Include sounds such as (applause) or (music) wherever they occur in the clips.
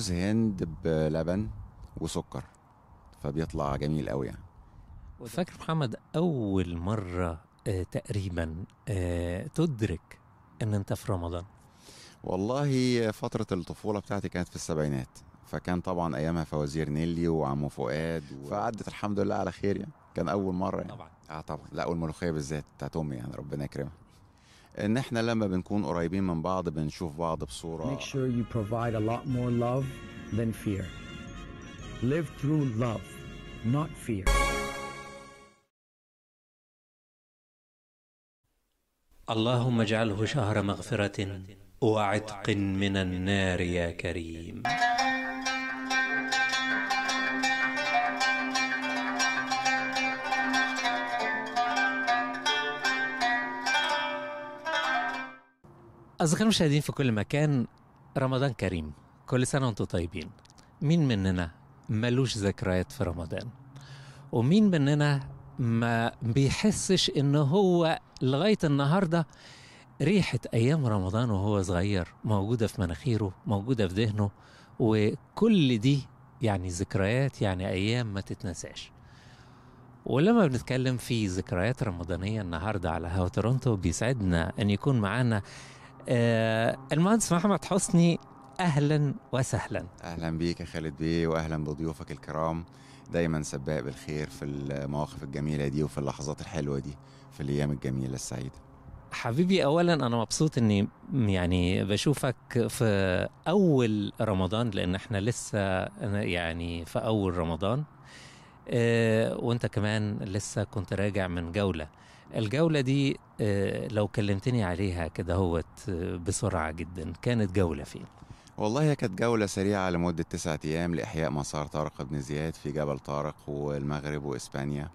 جوز هند بلبن وسكر فبيطلع جميل قوي يعني فاكر محمد اول مره آه، تقريبا آه، تدرك ان انت في رمضان والله فتره الطفوله بتاعتي كانت في السبعينات فكان طبعا ايامها فوازير نيلي وعمو فؤاد و... فعدت الحمد لله على خير يعني كان اول مره يعني. طبعا اه طبعا لا والملوخيه بالذات بتاعت امي يعني ربنا يكرمها ان احنا لما بنكون قريبين من بعض بنشوف بعض بصوره Make sure you provide a lot more love than fear. Live through love, not fear. اللهم اجعله شهر مغفرة وعتق من النار يا كريم. أصدقائي المشاهدين في كل مكان رمضان كريم كل سنة وأنتم طيبين مين مننا ملوش ذكريات في رمضان ومين مننا ما بيحسش إن هو لغاية النهاردة ريحة أيام رمضان وهو صغير موجودة في مناخيره موجودة في ذهنه وكل دي يعني ذكريات يعني أيام ما تتنساش ولما بنتكلم في ذكريات رمضانية النهاردة على هوا تورونتو بيسعدنا أن يكون معانا آه، المهندس محمد حسني اهلا وسهلا اهلا بيك يا خالد بيه واهلا بضيوفك الكرام دايما سباق بالخير في المواقف الجميله دي وفي اللحظات الحلوه دي في الايام الجميله السعيده حبيبي اولا انا مبسوط اني يعني بشوفك في اول رمضان لان احنا لسه يعني في اول رمضان آه، وانت كمان لسه كنت راجع من جوله الجولة دي آه، لو كلمتني عليها كده هوت آه، بسرعة جدا كانت جولة فين؟ والله هي كانت جولة سريعة لمدة تسعة أيام لإحياء مسار طارق بن زياد في جبل طارق والمغرب وإسبانيا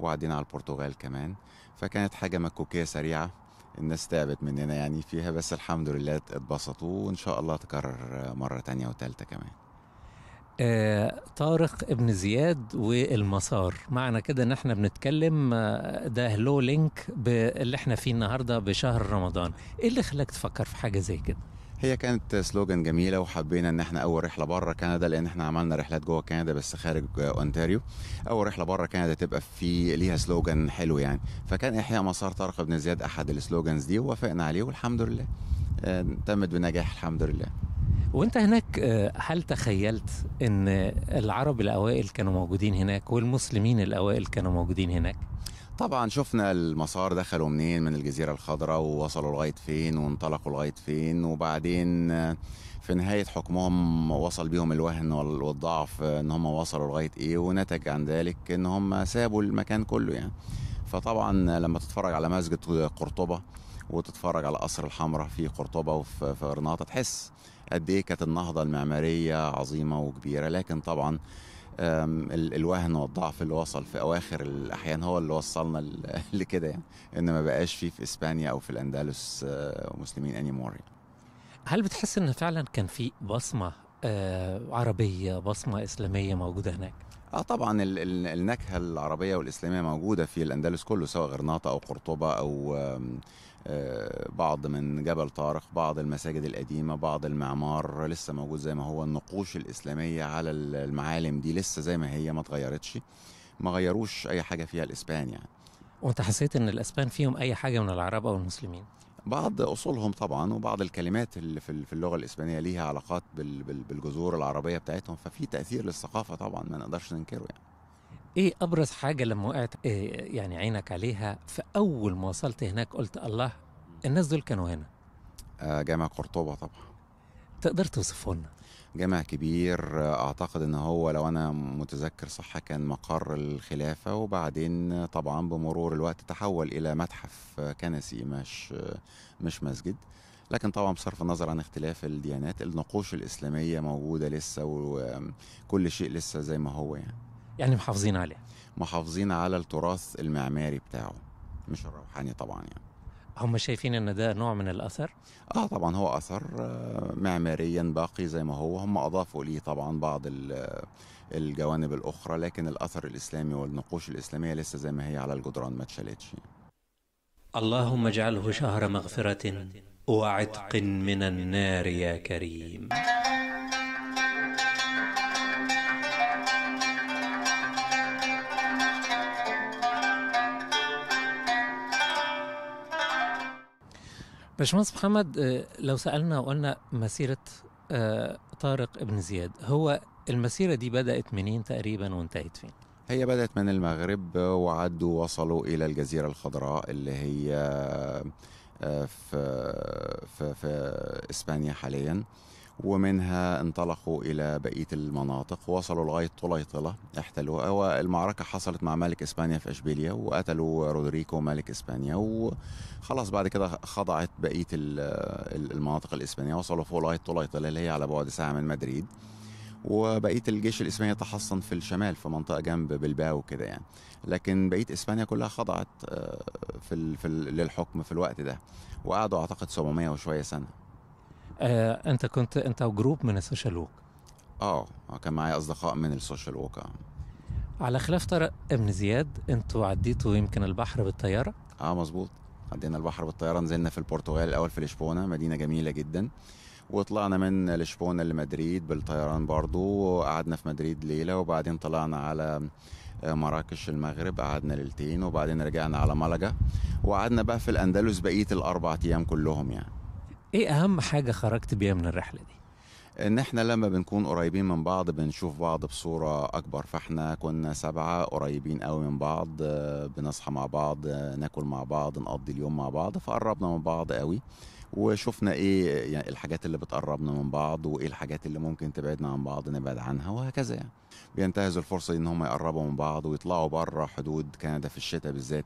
وبعدين على البرتغال كمان فكانت حاجة مكوكية سريعة الناس تعبت مننا يعني فيها بس الحمد لله اتبسطوا وإن شاء الله تكرر مرة تانية وتالتة كمان آه طارق ابن زياد والمسار معنى كده ان احنا بنتكلم آه، ده هلو لينك اللي احنا فيه النهارده بشهر رمضان ايه اللي خلاك تفكر في حاجه زي كده هي كانت سلوجان جميله وحبينا ان احنا اول رحله بره كندا لان احنا عملنا رحلات جوه كندا بس خارج آه، اونتاريو اول رحله بره كندا تبقى في ليها سلوجان حلو يعني فكان احياء مسار طارق بن زياد احد السلوجانز دي ووافقنا عليه والحمد لله آه، تمت بنجاح الحمد لله وانت هناك آه، هل تخيلت ان العرب الاوائل كانوا موجودين هناك والمسلمين الاوائل كانوا موجودين هناك طبعا شفنا المسار دخلوا منين من الجزيرة الخضراء ووصلوا لغاية فين وانطلقوا لغاية فين وبعدين آه، في نهاية حكمهم وصل بيهم الوهن والضعف ان هم وصلوا لغاية ايه ونتج عن ذلك ان هم سابوا المكان كله يعني فطبعا لما تتفرج على مسجد قرطبة وتتفرج على قصر الحمراء في قرطبة وفي غرناطة تحس قد ايه كانت النهضه المعماريه عظيمه وكبيره لكن طبعا الوهن والضعف اللي وصل في اواخر الاحيان هو اللي وصلنا (laughs) لكده يعني ان ما بقاش فيه في اسبانيا او في الاندلس آه، مسلمين انيمور يعني. هل بتحس ان فعلا كان في بصمه آه، عربيه بصمه اسلاميه موجوده هناك؟ اه طبعا النكهه العربيه والاسلاميه موجوده في الاندلس كله سواء غرناطه او قرطبه او آه، بعض من جبل طارق بعض المساجد القديمه بعض المعمار لسه موجود زي ما هو النقوش الاسلاميه على المعالم دي لسه زي ما هي ما اتغيرتش ما غيروش اي حاجه فيها الاسبان يعني وانت حسيت ان الاسبان فيهم اي حاجه من العرب او المسلمين بعض اصولهم طبعا وبعض الكلمات اللي في اللغه الاسبانيه ليها علاقات بالجذور العربيه بتاعتهم ففي تاثير للثقافه طبعا ما نقدرش ننكره يعني ايه ابرز حاجه لما وقعت إيه يعني عينك عليها في اول ما وصلت هناك قلت الله الناس دول كانوا هنا آه جامع قرطبه طبعا تقدر توصفه لنا جامع كبير اعتقد ان هو لو انا متذكر صح كان مقر الخلافه وبعدين طبعا بمرور الوقت تحول الى متحف كنسي مش مش مسجد لكن طبعا بصرف النظر عن اختلاف الديانات النقوش الاسلاميه موجوده لسه وكل شيء لسه زي ما هو يعني يعني محافظين عليه محافظين على التراث المعماري بتاعه مش الروحاني طبعا يعني هم شايفين ان ده نوع من الاثر اه طبعا هو اثر آه، معماريا باقي زي ما هو هم اضافوا ليه طبعا بعض الجوانب الاخرى لكن الاثر الاسلامي والنقوش الاسلاميه لسه زي ما هي على الجدران ما اتشالتش اللهم اجعله شهر مغفره وعتق من النار يا كريم باشمهندس محمد آه، لو سالنا وقلنا مسيره آه، طارق ابن زياد هو المسيره دي بدات منين تقريبا وانتهت فين هي بدأت من المغرب وعدوا وصلوا إلى الجزيرة الخضراء اللي هي آه، في في, في إسبانيا حاليا ومنها انطلقوا إلى بقية المناطق وصلوا لغاية طليطلة احتلوها والمعركة حصلت مع ملك إسبانيا في أشبيليا وقتلوا رودريكو ملك إسبانيا وخلاص بعد كده خضعت بقية المناطق الإسبانية وصلوا فوق لغاية طليطلة اللي هي على بعد ساعة من مدريد وبقيه الجيش الاسباني تحصن في الشمال في منطقه جنب بلباو كده يعني لكن بقيه اسبانيا كلها خضعت آه، في, في للحكم في الوقت ده وقعدوا اعتقد 700 وشويه سنه آه انت كنت انت وجروب من السوشيال ووك اه كان معايا اصدقاء من السوشيال ووك آه. على خلاف طارق ابن زياد انتوا عديتوا يمكن البحر بالطياره اه مظبوط عدينا البحر بالطياره نزلنا في البرتغال الاول في لشبونه مدينه جميله جدا وطلعنا من لشبونه لمدريد بالطيران برضو وقعدنا في مدريد ليله وبعدين طلعنا على آه، مراكش المغرب قعدنا ليلتين وبعدين رجعنا على ملقا وقعدنا بقى في الاندلس بقيه الاربع ايام كلهم يعني ايه اهم حاجه خرجت بيها من الرحله دي ان احنا لما بنكون قريبين من بعض بنشوف بعض بصورة اكبر فاحنا كنا سبعة قريبين قوي من بعض بنصحى مع بعض ناكل مع بعض نقضي اليوم مع بعض فقربنا من بعض قوي وشفنا ايه يعني الحاجات اللي بتقربنا من بعض وايه الحاجات اللي ممكن تبعدنا عن بعض نبعد عنها وهكذا يعني بينتهزوا الفرصه ان هم يقربوا من بعض ويطلعوا بره حدود كندا في الشتاء بالذات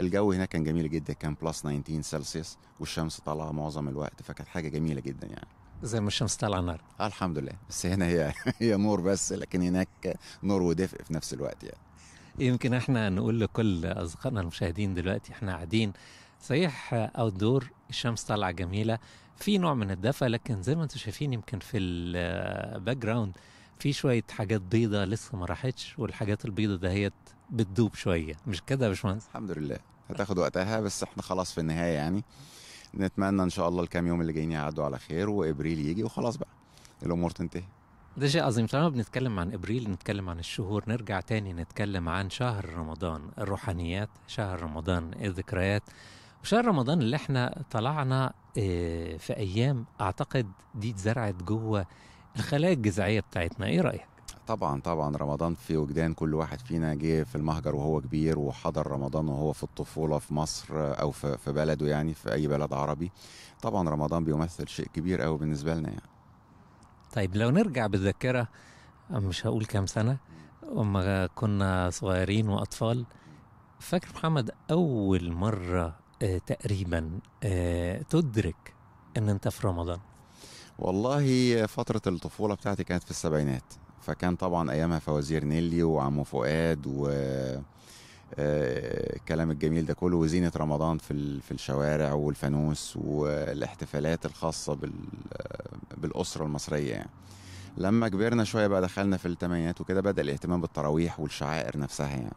الجو هناك كان جميل جدا كان بلس 19 سلسيوس والشمس طالعه معظم الوقت فكانت حاجه جميله جدا يعني زي ما الشمس طالعه نار آه الحمد لله بس هنا هي (laughs) هي نور بس لكن هناك نور ودفء في نفس الوقت يعني يمكن احنا نقول لكل اصدقائنا المشاهدين دلوقتي احنا قاعدين صحيح اوت دور الشمس طالعه جميله في نوع من الدفى لكن زي ما انتم شايفين يمكن في الباك آه، جراوند في شويه حاجات بيضة لسه ما راحتش والحاجات البيضة دهيت بتدوب شويه مش كده يا باشمهندس الحمد لله هتاخد وقتها بس احنا خلاص في النهايه يعني نتمنى ان شاء الله الكام يوم اللي جايين يعدوا على خير وابريل يجي وخلاص بقى الامور تنتهي ده شيء عظيم طالما بنتكلم عن ابريل نتكلم عن الشهور نرجع تاني نتكلم عن شهر رمضان الروحانيات شهر رمضان الذكريات وشهر رمضان اللي احنا طلعنا آه، في ايام اعتقد دي اتزرعت جوه الخلايا الجذعيه بتاعتنا ايه رايك طبعا طبعا رمضان في وجدان كل واحد فينا جه في المهجر وهو كبير وحضر رمضان وهو في الطفوله في مصر او في بلده يعني في اي بلد عربي طبعا رمضان بيمثل شيء كبير قوي بالنسبه لنا يعني طيب لو نرجع بالذاكره مش هقول كام سنه اما كنا صغيرين واطفال فاكر محمد اول مره آه، تقريبا آه، تدرك ان انت في رمضان والله فترة الطفولة بتاعتي كانت في السبعينات فكان طبعا ايامها فوازير نيلي وعمو فؤاد و آه، الكلام الجميل ده كله وزينة رمضان في في الشوارع والفانوس والاحتفالات الخاصة بالأسرة المصرية يعني. لما كبرنا شوية بقى دخلنا في الثمانينات وكده بدأ الاهتمام بالتراويح والشعائر نفسها يعني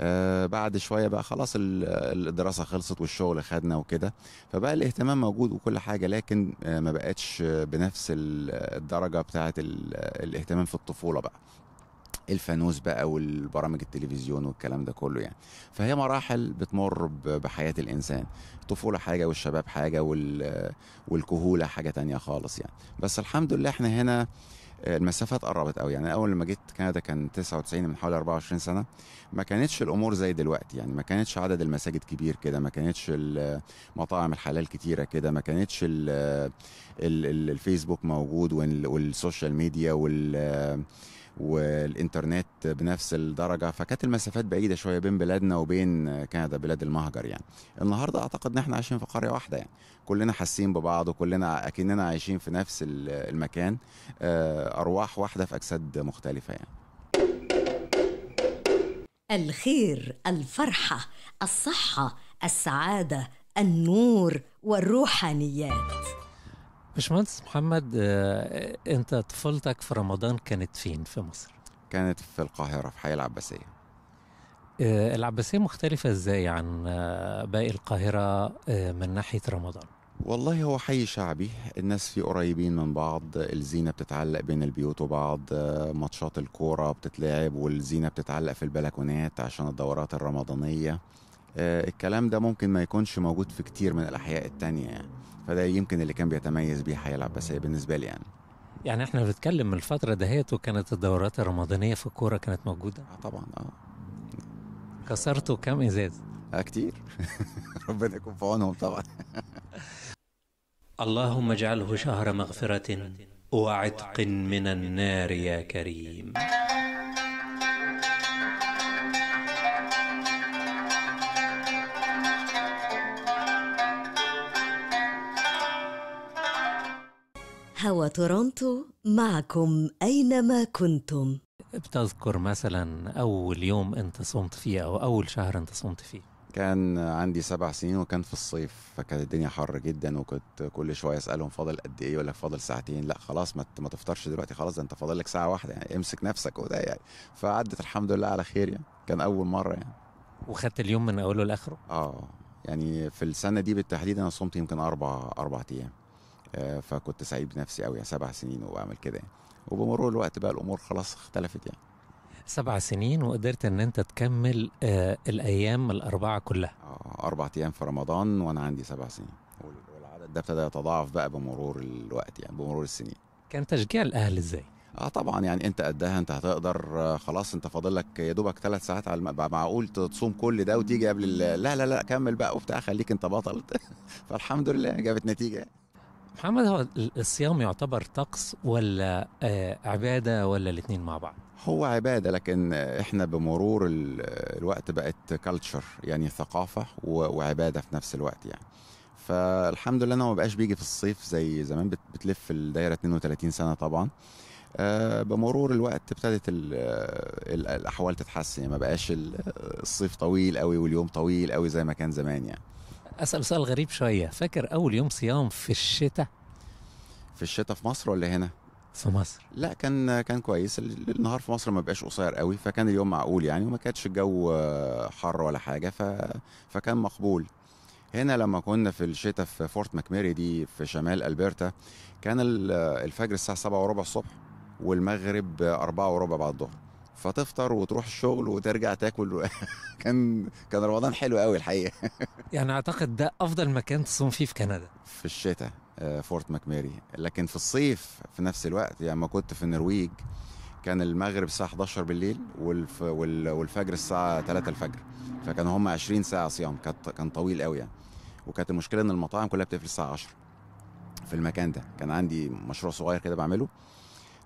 آه، بعد شويه بقى خلاص الدراسه خلصت والشغل خدنا وكده فبقى الاهتمام موجود وكل حاجه لكن آه، ما بقتش بنفس الدرجه بتاعه الاهتمام في الطفوله بقى الفانوس بقى والبرامج التلفزيون والكلام ده كله يعني فهي مراحل بتمر بحياة الإنسان الطفولة حاجة والشباب حاجة والكهولة حاجة تانية خالص يعني بس الحمد لله احنا هنا المسافه اتقربت قوي يعني اول لما جيت كندا كان 99 من حوالي 24 سنه ما كانتش الامور زي دلوقتي يعني ما كانتش عدد المساجد كبير كده ما كانتش المطاعم الحلال كتيره كده ما كانتش الـ الـ الفيسبوك موجود والسوشيال ميديا وال والانترنت بنفس الدرجه فكانت المسافات بعيده شويه بين بلادنا وبين كندا بلاد المهجر يعني النهارده اعتقد ان احنا عايشين في قريه واحده يعني كلنا حاسين ببعض وكلنا اكننا عايشين في نفس المكان آه، ارواح واحده في اجساد مختلفه يعني الخير الفرحه الصحه السعاده النور والروحانيات باشمهندس محمد آه، انت طفولتك في رمضان كانت فين في مصر؟ كانت في القاهرة في حي العباسية آه، العباسية مختلفة ازاي عن آه، باقي القاهرة من ناحية رمضان؟ والله هو حي شعبي الناس فيه قريبين من بعض الزينة بتتعلق بين البيوت وبعض ماتشات الكورة بتتلعب والزينة بتتعلق في البلكونات عشان الدورات الرمضانية آه، الكلام ده ممكن ما يكونش موجود في كتير من الأحياء التانية يعني فده يمكن اللي كان بيتميز بيه حي العباسية بالنسبة لي يعني يعني احنا بنتكلم من الفترة دهيت وكانت الدورات الرمضانية في الكورة كانت موجودة؟ اه طبعا اه كسرتوا كم ازاز؟ اه كتير (laughs) ربنا يكون في عونهم طبعا (laughs) اللهم اجعله شهر مغفرة وعتق من النار يا كريم هوا تورونتو معكم أينما كنتم بتذكر مثلا أول يوم أنت صمت فيه أو أول شهر أنت صمت فيه كان عندي سبع سنين وكان في الصيف فكانت الدنيا حر جدا وكنت كل شويه اسالهم فاضل قد ايه ولا فاضل ساعتين لا خلاص ما ما تفطرش دلوقتي خلاص ده انت فاضل لك ساعه واحده يعني امسك نفسك وده يعني فعدت الحمد لله على خير يعني كان اول مره يعني وخدت اليوم من اوله لاخره اه يعني في السنه دي بالتحديد انا صمت يمكن اربع اربع ايام آه، فكنت سعيد بنفسي قوي يعني سبع سنين وبعمل كده يعني وبمرور الوقت بقى الامور خلاص اختلفت يعني سبع سنين وقدرت ان انت تكمل آه الايام الاربعه كلها آه اربع ايام في رمضان وانا عندي سبع سنين والعدد ده ابتدى يتضاعف بقى بمرور الوقت يعني بمرور السنين كان تشجيع الاهل ازاي اه طبعا يعني انت قدها انت هتقدر آه، خلاص انت فاضل لك يا دوبك ثلاث ساعات على معقول تصوم كل ده وتيجي قبل لا لا لا كمل بقى وبتاع خليك انت بطل (laughs) فالحمد لله جابت نتيجه محمد هو الصيام يعتبر طقس ولا آه، عباده ولا الاثنين مع بعض؟ هو عبادة لكن احنا بمرور الوقت بقت كلتشر يعني ثقافة وعبادة في نفس الوقت يعني فالحمد لله انا ما بقاش بيجي في الصيف زي زمان بتلف الدايرة 32 سنة طبعا آه، بمرور الوقت ابتدت الاحوال تتحسن يعني ما بقاش الصيف طويل قوي واليوم طويل قوي زي ما كان زمان يعني اسال سؤال غريب شويه فاكر اول يوم صيام في الشتاء في الشتاء في مصر ولا هنا في مصر لا كان كان كويس النهار في مصر ما بقاش قصير قوي فكان اليوم معقول يعني وما كانش الجو آه، حر ولا حاجه ف... فكان مقبول هنا لما كنا في الشتاء في فورت ماكميري دي في شمال البرتا كان الفجر الساعه 7 وربع الصبح والمغرب 4 وربع بعد الظهر فتفطر وتروح الشغل وترجع تاكل (laughs) كان كان رمضان حلو قوي الحقيقه (laughs) يعني اعتقد ده افضل مكان تصوم فيه في كندا في الشتاء آه، فورت ماكميري لكن في الصيف في نفس الوقت يعني ما كنت في النرويج كان المغرب الساعه 11 بالليل والف والفجر الساعه 3 الفجر فكانوا هم 20 ساعه صيام كان طويل قوي يعني وكانت المشكله ان المطاعم كلها بتقفل الساعه 10 في المكان ده كان عندي مشروع صغير كده بعمله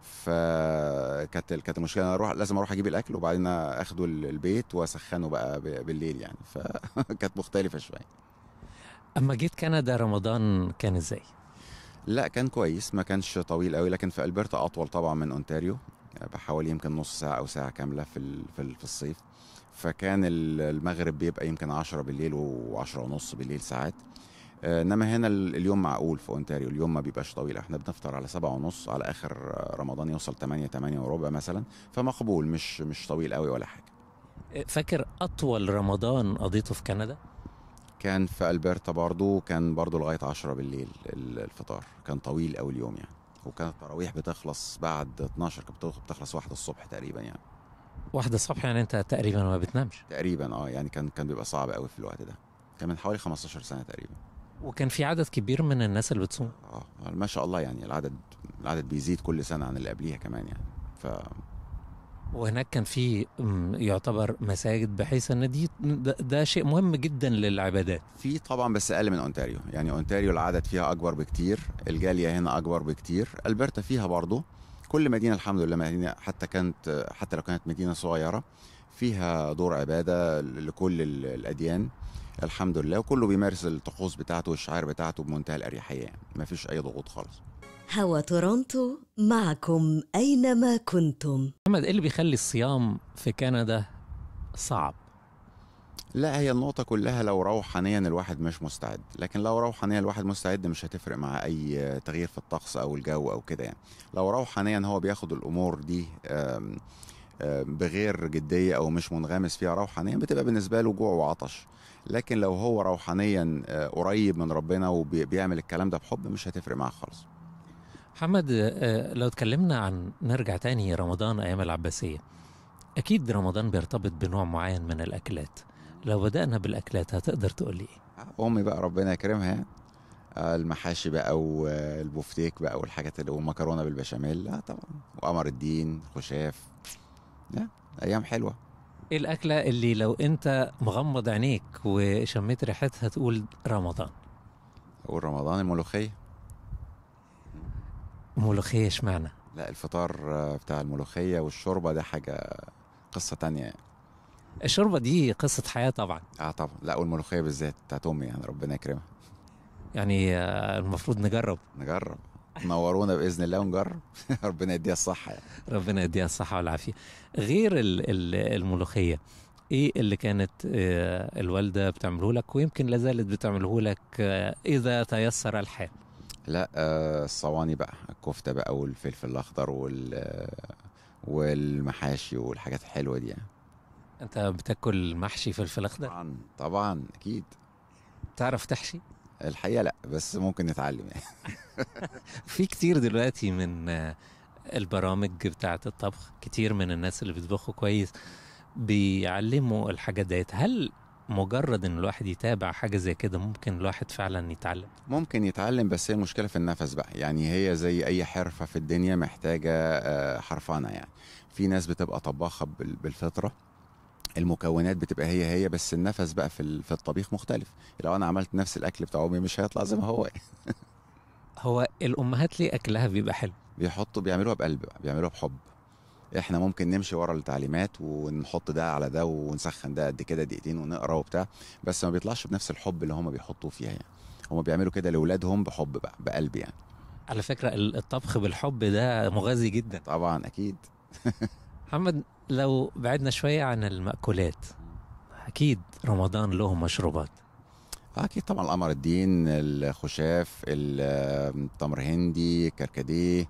فكانت كانت المشكله انا اروح لازم اروح اجيب الاكل وبعدين اخده البيت واسخنه بقى بالليل يعني فكانت (laughs) مختلفه شويه اما جيت كندا رمضان كان ازاي لا كان كويس ما كانش طويل قوي لكن في البرتا اطول طبعا من اونتاريو يعني بحوالي يمكن نص ساعه او ساعه كامله في في الصيف فكان المغرب بيبقى يمكن 10 بالليل و10 ونص بالليل ساعات آه، انما هنا اليوم معقول في اونتاريو اليوم ما بيبقاش طويل احنا بنفطر على سبعة ونص على اخر آه، رمضان يوصل 8 8 وربع مثلا فمقبول مش مش طويل قوي ولا حاجه آه، فاكر اطول رمضان قضيته في كندا كان في البرتا برضو كان برضو لغايه 10 بالليل الفطار كان طويل قوي اليوم يعني وكانت التراويح بتخلص بعد 12 كانت بتخلص واحدة الصبح تقريبا يعني واحدة الصبح يعني انت تقريبا ما بتنامش تقريبا اه يعني كان كان بيبقى صعب قوي في الوقت ده كان من حوالي 15 سنة تقريبا وكان في عدد كبير من الناس اللي بتصوم اه ما شاء الله يعني العدد العدد بيزيد كل سنه عن اللي قبليها كمان يعني ف وهناك كان في يعتبر مساجد بحيث ان دي ده شيء مهم جدا للعبادات في طبعا بس اقل من اونتاريو يعني اونتاريو العدد فيها اكبر بكتير الجاليه هنا اكبر بكتير البرتا فيها برضه كل مدينه الحمد لله مدينه حتى كانت حتى لو كانت مدينه صغيره فيها دور عباده لكل الاديان الحمد لله وكله بيمارس الطقوس بتاعته والشعائر بتاعته بمنتهى الأريحية يعني مفيش أي ضغوط خالص هوا تورونتو معكم أينما كنتم محمد إيه اللي بيخلي الصيام في كندا صعب؟ لا هي النقطة كلها لو روحانيا الواحد مش مستعد، لكن لو روحانيا الواحد مستعد مش هتفرق مع أي تغيير في الطقس أو الجو أو كده يعني. لو روحانيا هو بياخد الأمور دي بغير جديه او مش منغمس فيها روحانيا بتبقى بالنسبه له جوع وعطش لكن لو هو روحانيا آه، قريب من ربنا وبيعمل الكلام ده بحب مش هتفرق معاه خالص محمد آه، آه، لو اتكلمنا عن نرجع تاني رمضان ايام العباسيه اكيد رمضان بيرتبط بنوع معين من الاكلات لو بدانا بالاكلات هتقدر تقول لي ايه امي بقى ربنا يكرمها المحاشي بقى والبوفتيك بقى والحاجات اللي والمكرونه بالبشاميل لا طبعا وقمر الدين خشاف ايام حلوه ايه الاكله اللي لو انت مغمض عينيك وشميت ريحتها تقول رمضان اقول رمضان الملوخيه ملوخيه اشمعنى لا الفطار بتاع الملوخيه والشوربه ده حاجه قصه تانية يعني. الشوربه دي قصه حياه طبعا اه طبعا لا والملوخيه بالذات بتاعت امي يعني ربنا يكرمها يعني آه، المفروض نجرب نجرب نورونا باذن الله ونجرب (laughs) ربنا يديها الصحه يعني. ربنا يديها الصحه والعافيه غير الملوخيه ايه اللي كانت آه، الوالده بتعمله لك ويمكن لازالت بتعمله لك آه، اذا تيسر الحال لا آه، الصواني بقى الكفته بقى والفلفل الاخضر وال والمحاشي والحاجات الحلوه دي يعني. انت بتاكل محشي فلفل اخضر طبعا طبعا اكيد تعرف تحشي الحقيقه لا بس ممكن نتعلم يعني (laughs) في كتير دلوقتي من البرامج بتاعه الطبخ كتير من الناس اللي بيطبخوا كويس بيعلموا الحاجات ديت هل مجرد ان الواحد يتابع حاجه زي كده ممكن الواحد فعلا يتعلم ممكن يتعلم بس هي المشكله في النفس بقى يعني هي زي اي حرفه في الدنيا محتاجه آه، حرفانه يعني في ناس بتبقى طباخه بالفطره المكونات بتبقى هي هي بس النفس بقى في في الطبيخ مختلف لو انا عملت نفس الاكل بتاع امي مش هيطلع زي ما هو هو الامهات ليه اكلها بيبقى حلو بيحطوا بيعملوها بقلب بقى بيعملوها بحب احنا ممكن نمشي ورا التعليمات ونحط ده على ده ونسخن ده قد كده دقيقتين ونقرا وبتاع بس ما بيطلعش بنفس الحب اللي هم بيحطوه فيها يعني هم بيعملوا كده لاولادهم بحب بقى بقلب يعني على فكره الطبخ بالحب ده مغذي جدا طبعا اكيد (laughs) محمد لو بعدنا شوية عن المأكولات أكيد رمضان له مشروبات أكيد طبعا القمر الدين الخشاف التمر هندي كركديه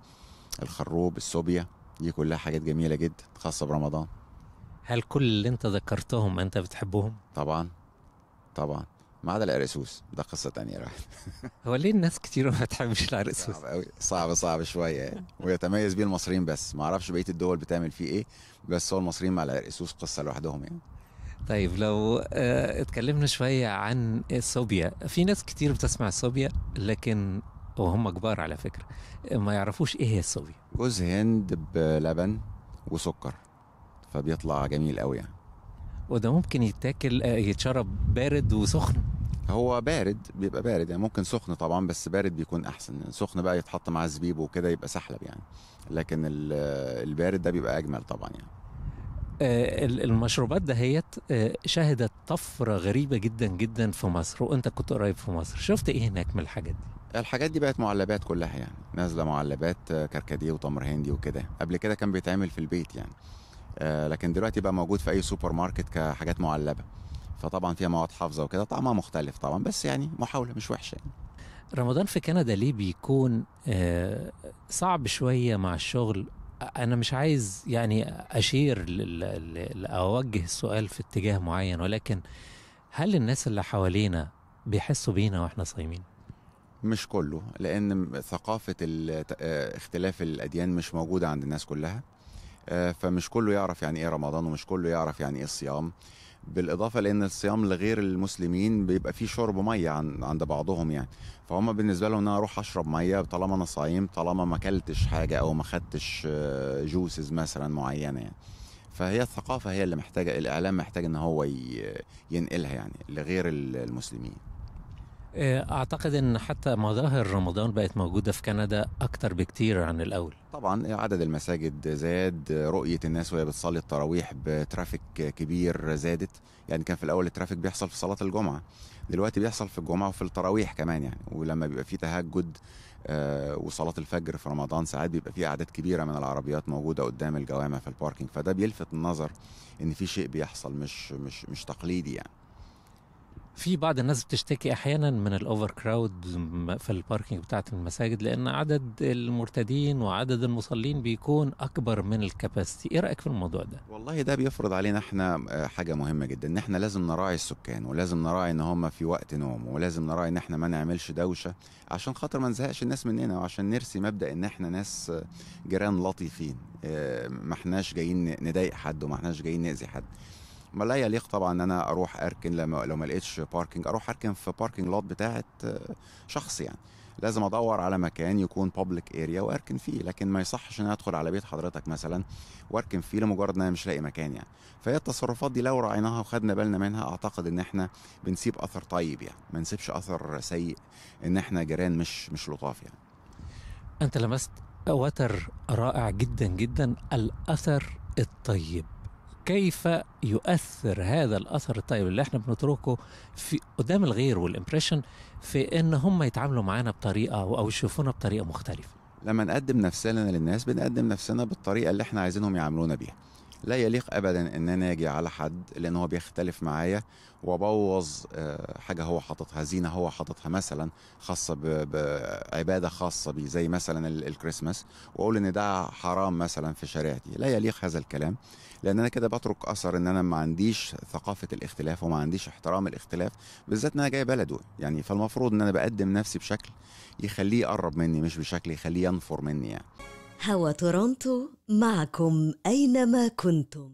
الخروب السوبيا دي كلها حاجات جميلة جدا خاصة برمضان هل كل اللي انت ذكرتهم انت بتحبهم؟ طبعا طبعا ما عدا العرقسوس ده قصه تانية راح (laughs) هو ليه الناس كتير ما بتحبش العرقسوس؟ صعب قوي صعب صعب شويه يعني ويتميز بيه المصريين بس ما اعرفش بقيه الدول بتعمل فيه ايه بس هو المصريين مع العرقسوس قصه لوحدهم يعني طيب لو آه، اتكلمنا شويه عن صوبيا في ناس كتير بتسمع صوبيا لكن وهم كبار على فكره ما يعرفوش ايه هي صوبيا جوز هند بلبن وسكر فبيطلع جميل قوي يعني وده ممكن يتاكل آه، يتشرب بارد وسخن هو بارد بيبقى بارد يعني ممكن سخن طبعا بس بارد بيكون احسن يعني سخن بقى يتحط مع الزبيب وكده يبقى سحلب يعني لكن آه، البارد ده بيبقى اجمل طبعا يعني آه، المشروبات دهيت آه، شهدت طفرة غريبة جدا جدا في مصر وانت كنت قريب في مصر شفت ايه هناك من الحاجات دي الحاجات دي بقت معلبات كلها يعني نازلة معلبات كركديه وتمر هندي وكده قبل كده كان بيتعمل في البيت يعني لكن دلوقتي بقى موجود في اي سوبر ماركت كحاجات معلبه فطبعا فيها مواد حافظه وكده طعمها مختلف طبعا بس يعني محاوله مش وحشه يعني. رمضان في كندا ليه بيكون آه، صعب شويه مع الشغل انا مش عايز يعني اشير او اوجه السؤال في اتجاه معين ولكن هل الناس اللي حوالينا بيحسوا بينا واحنا صايمين مش كله لان ثقافه آه، اختلاف الاديان مش موجوده عند الناس كلها آه، فمش كله يعرف يعني ايه رمضان ومش كله يعرف يعني ايه الصيام بالاضافه لان الصيام لغير المسلمين بيبقى فيه شرب ميه عند بعضهم يعني فهم بالنسبه لهم ان انا اروح اشرب ميه طالما انا صايم طالما ما اكلتش حاجه او ما خدتش جوسز آه، مثلا معينه يعني فهي الثقافه هي اللي محتاجه الاعلام محتاج ان هو ينقلها يعني لغير المسلمين آه، اعتقد ان حتى مظاهر رمضان بقت موجوده في كندا اكتر بكتير عن الاول طبعا عدد المساجد زاد رؤيه الناس وهي بتصلي التراويح بترافيك كبير زادت يعني كان في الاول الترافيك بيحصل في صلاه الجمعه دلوقتي بيحصل في الجمعه وفي التراويح كمان يعني ولما بيبقى في تهجد آه، وصلاه الفجر في رمضان ساعات بيبقى في اعداد كبيره من العربيات موجوده قدام الجوامع في الباركينج فده بيلفت النظر ان في شيء بيحصل مش مش مش تقليدي يعني في بعض الناس بتشتكي احيانا من الاوفر كراود في الباركينج بتاعه المساجد لان عدد المرتدين وعدد المصلين بيكون اكبر من الكباستي ايه رايك في الموضوع ده والله ده بيفرض علينا احنا آه، حاجه مهمه جدا ان احنا لازم نراعي السكان ولازم نراعي ان هم في وقت نوم ولازم نراعي ان احنا ما نعملش دوشه عشان خاطر ما نزهقش الناس مننا وعشان نرسي مبدا ان احنا ناس آه، جيران لطيفين آه، ما احناش جايين نضايق حد وما احناش جايين ناذي حد ما لا يليق طبعا ان انا اروح اركن لما لو ما لقيتش باركنج اروح اركن في باركنج لوت بتاعه شخص يعني لازم ادور على مكان يكون بابليك اريا واركن فيه لكن ما يصحش ان ادخل على بيت حضرتك مثلا واركن فيه لمجرد ان انا مش لاقي مكان يعني فهي التصرفات دي لو راعيناها وخدنا بالنا منها اعتقد ان احنا بنسيب اثر طيب يعني ما نسيبش اثر سيء ان احنا جيران مش مش لطاف يعني انت لمست وتر رائع جدا جدا الاثر الطيب كيف يؤثر هذا الاثر الطيب اللي احنا بنتركه في قدام الغير والامبريشن في ان هم يتعاملوا معانا بطريقه او يشوفونا بطريقه مختلفه لما نقدم نفسنا للناس بنقدم نفسنا بالطريقه اللي احنا عايزينهم يعاملونا بيها لا يليق ابدا ان انا اجي على حد لان هو بيختلف معايا وابوظ آه، حاجه هو حاططها زينه هو حاططها مثلا خاصه بعباده خاصه بي زي مثلا الكريسماس واقول ان ده حرام مثلا في شريعتي لا يليق هذا الكلام لان انا كده بترك اثر ان انا ما عنديش ثقافه الاختلاف وما عنديش احترام الاختلاف بالذات ان انا جاي بلده يعني فالمفروض ان انا بقدم نفسي بشكل يخليه يقرب مني مش بشكل يخليه ينفر مني يعني هوا تورونتو معكم أينما كنتم